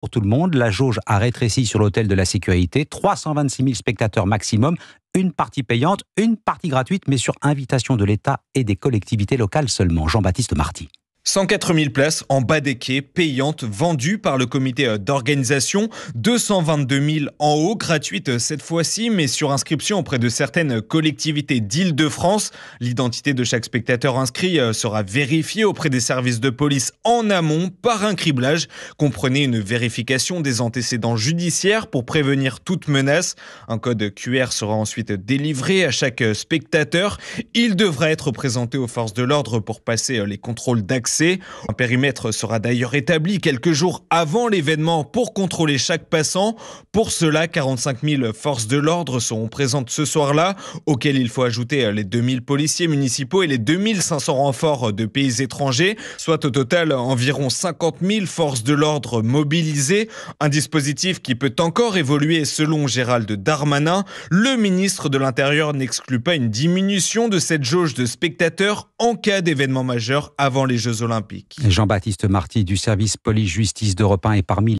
pour tout le monde. La jauge a rétréci sur l'hôtel de la sécurité. 326 000 spectateurs maximum, une partie payante, une partie gratuite, mais sur invitation de l'État et des collectivités locales seulement. Jean-Baptiste Marty. 104 000 places en bas des quais payantes vendues par le comité euh, d'organisation, 222 000 en haut, gratuites euh, cette fois-ci, mais sur inscription auprès de certaines collectivités d'Île-de-France. L'identité de chaque spectateur inscrit euh, sera vérifiée auprès des services de police en amont par un criblage. Comprenez une vérification des antécédents judiciaires pour prévenir toute menace. Un code QR sera ensuite délivré à chaque spectateur. Il devra être présenté aux forces de l'ordre pour passer les contrôles d'accès un périmètre sera d'ailleurs établi quelques jours avant l'événement pour contrôler chaque passant. Pour cela, 45 000 forces de l'ordre seront présentes ce soir-là, auxquelles il faut ajouter les 2 000 policiers municipaux et les 2 500 renforts de pays étrangers, soit au total environ 50 000 forces de l'ordre mobilisées. Un dispositif qui peut encore évoluer selon Gérald Darmanin. Le ministre de l'Intérieur n'exclut pas une diminution de cette jauge de spectateurs en cas d'événement majeur avant les Jeux Jean-Baptiste Marty du service police-justice d'Europe 1 est parmi